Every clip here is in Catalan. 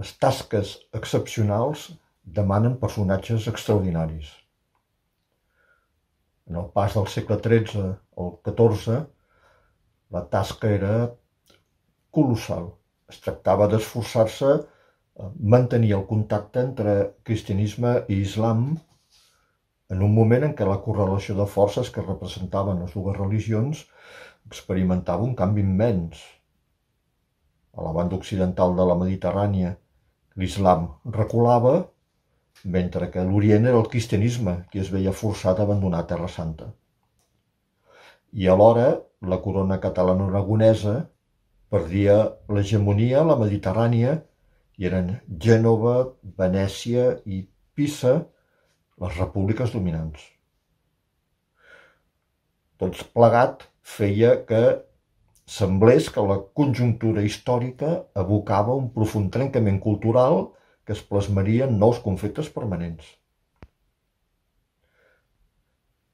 Les tasques excepcionals demanen personatges extraordinaris. En el pas del segle XIII al XIV, la tasca era colossal. Es tractava d'esforçar-se a mantenir el contacte entre cristianisme i islam en un moment en què la correlació de forces que representaven les dues religions experimentava un canvi immens. A la banda occidental de la Mediterrània, L'islam reculava, mentre que l'Orient era el cristianisme que es veia forçat a abandonar Terra Santa. I alhora, la corona catalana-aragonesa perdia l'hegemonia a la Mediterrània i eren Gènova, Venècia i Pisa les repúbliques dominants. Tots plegat feia que semblés que la conjuntura històrica evocava un profund trencament cultural que es plasmaria en nous conflictes permanents.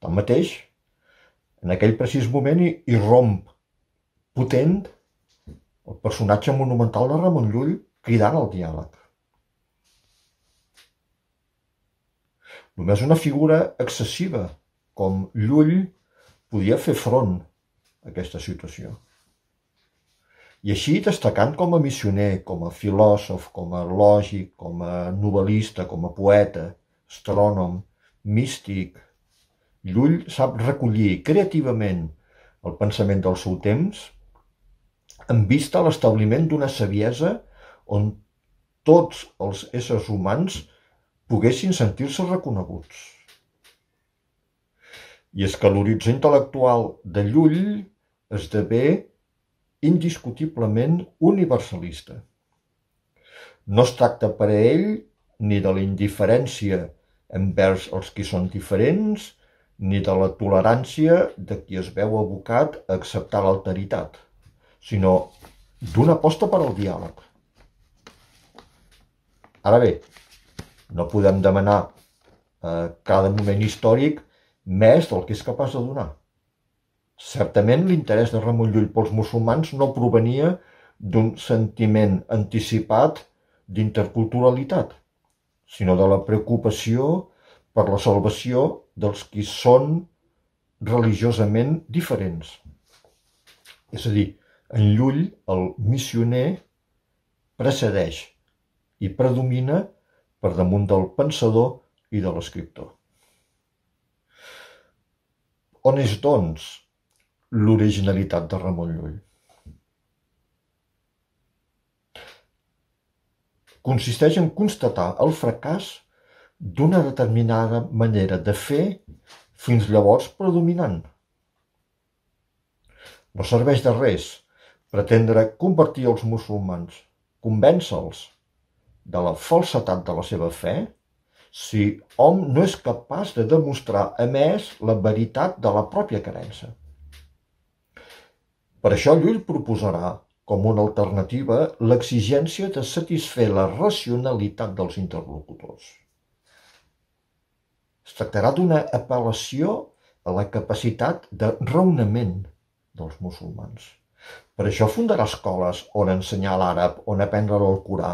Tanmateix, en aquell precís moment hi, romp potent el personatge monumental de Ramon Llull cridant al diàleg. Només una figura excessiva com Llull podia fer front a aquesta situació. I així destacant com a missioner, com a filòsof, com a lògic, com a novel·lista, com a poeta, astrònom, místic, Llull sap recollir creativament el pensament del seu temps en vista a l'establiment d'una saviesa on tots els éssers humans poguessin sentir-se reconeguts. I és que l'horitzó intel·lectual de Llull esdevé indiscutiblement universalista. No es tracta per a ell ni de la indiferència envers els qui són diferents, ni de la tolerància de qui es veu abocat a acceptar l'alteritat, sinó d'una aposta per al diàleg. Ara bé, no podem demanar a eh, cada moment històric més del que és capaç de donar. Certament l'interès de Ramon Llull pels musulmans no provenia d'un sentiment anticipat d'interculturalitat, sinó de la preocupació per la salvació dels qui són religiosament diferents. És a dir, en Llull el missioner precedeix i predomina per damunt del pensador i de l'escriptor. On és, doncs, l'originalitat de Ramon Llull. Consisteix en constatar el fracàs d'una determinada manera de fer fins llavors predominant. No serveix de res pretendre convertir els musulmans, convèncer-los de la falsetat de la seva fe, si hom no és capaç de demostrar, a més, la veritat de la pròpia creença. Per això Llull proposarà com una alternativa l'exigència de satisfer la racionalitat dels interlocutors. Es tractarà d'una apel·lació a la capacitat de raonament dels musulmans. Per això fundarà escoles on ensenyar l'àrab, on aprendre Corà,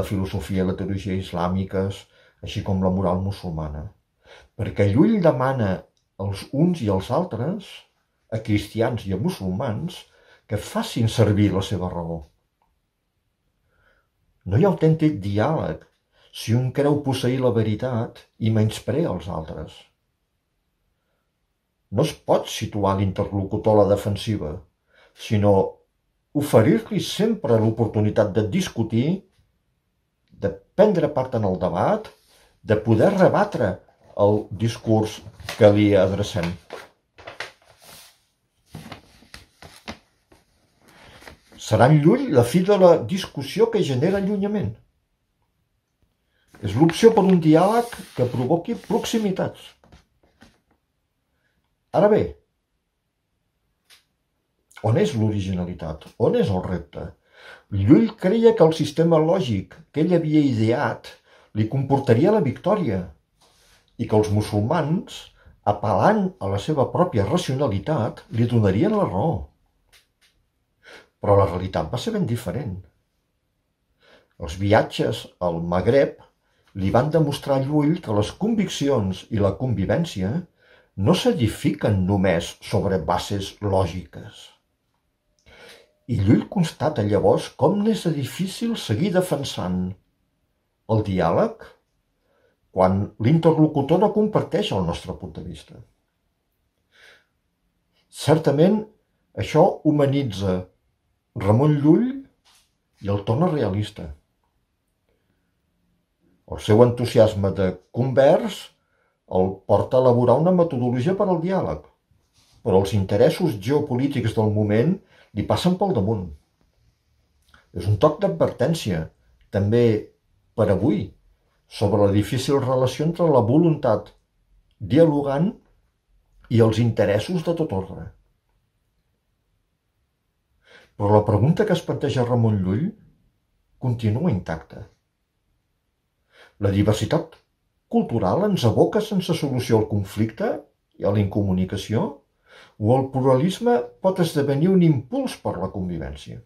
la filosofia i la teologia islàmiques, així com la moral musulmana. Perquè Llull demana als uns i als altres a cristians i a musulmans que facin servir la seva raó. No hi ha autèntic diàleg si un creu posseir la veritat i menysprea els altres. No es pot situar l'interlocutor a la defensiva, sinó oferir-li sempre l'oportunitat de discutir, de prendre part en el debat, de poder rebatre el discurs que li adrecem. Seran lluny la fi de la discussió que genera allunyament. És l'opció per un diàleg que provoqui proximitats. Ara bé, on és l'originalitat? On és el repte? Llull creia que el sistema lògic que ell havia ideat li comportaria la victòria i que els musulmans, apel·lant a la seva pròpia racionalitat, li donarien la raó. Però la realitat va ser ben diferent. Els viatges al Magreb li van demostrar a Llull que les conviccions i la convivència no s'edifiquen només sobre bases lògiques. I Llull constata llavors com n'és de difícil seguir defensant el diàleg quan l'interlocutor no comparteix el nostre punt de vista. Certament, això humanitza Ramon Llull i el torna realista. El seu entusiasme de convers el porta a elaborar una metodologia per al diàleg, però els interessos geopolítics del moment li passen pel damunt. És un toc d'advertència, també per avui, sobre la difícil relació entre la voluntat dialogant i els interessos de tot ordre. Però la pregunta que es planteja Ramon Llull continua intacta. La diversitat cultural ens aboca sense solució al conflicte i a la incomunicació o el pluralisme pot esdevenir un impuls per la convivència?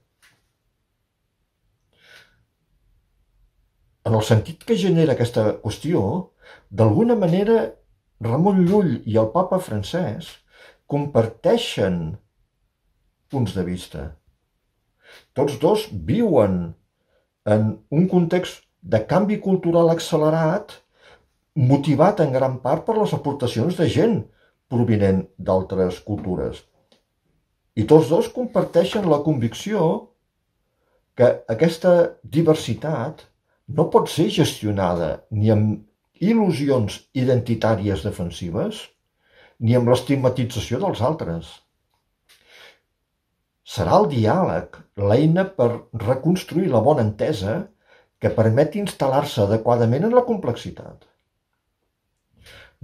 En el sentit que genera aquesta qüestió, d'alguna manera Ramon Llull i el papa francès comparteixen punts de vista tots dos viuen en un context de canvi cultural accelerat motivat en gran part per les aportacions de gent provinent d'altres cultures. I tots dos comparteixen la convicció que aquesta diversitat no pot ser gestionada ni amb il·lusions identitàries defensives ni amb l'estigmatització dels altres. Serà el diàleg l'eina per reconstruir la bona entesa que permet instal·lar-se adequadament en la complexitat.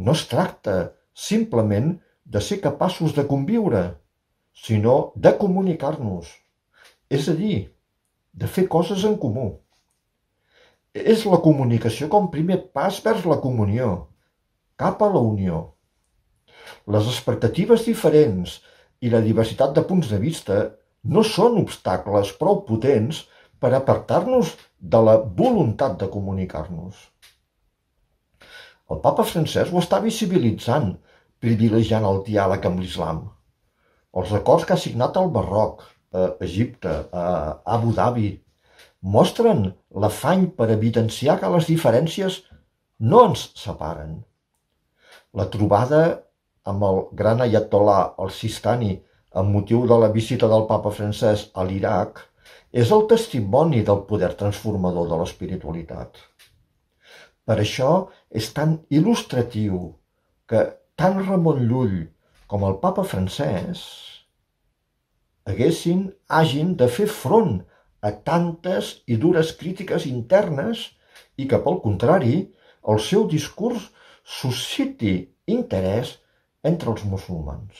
No es tracta simplement de ser capaços de conviure, sinó de comunicar-nos, és a dir, de fer coses en comú. És la comunicació com primer pas vers la comunió, cap a la unió. Les expectatives diferents i la diversitat de punts de vista no són obstacles prou potents per apartar-nos de la voluntat de comunicar-nos. El papa francès ho està visibilitzant, privilegiant el diàleg amb l'islam. Els acords que ha signat al Barroc, a eh, Egipte, a eh, Abu Dhabi, mostren l'afany per evidenciar que les diferències no ens separen. La trobada amb el gran ayatolà el el-Sistani amb motiu de la visita del papa francès a l'Iraq és el testimoni del poder transformador de l'espiritualitat. Per això és tan il·lustratiu que tant Ramon Llull com el papa francès haguessin, hagin de fer front a tantes i dures crítiques internes i que, pel contrari, el seu discurs susciti interès entre los musulmanes.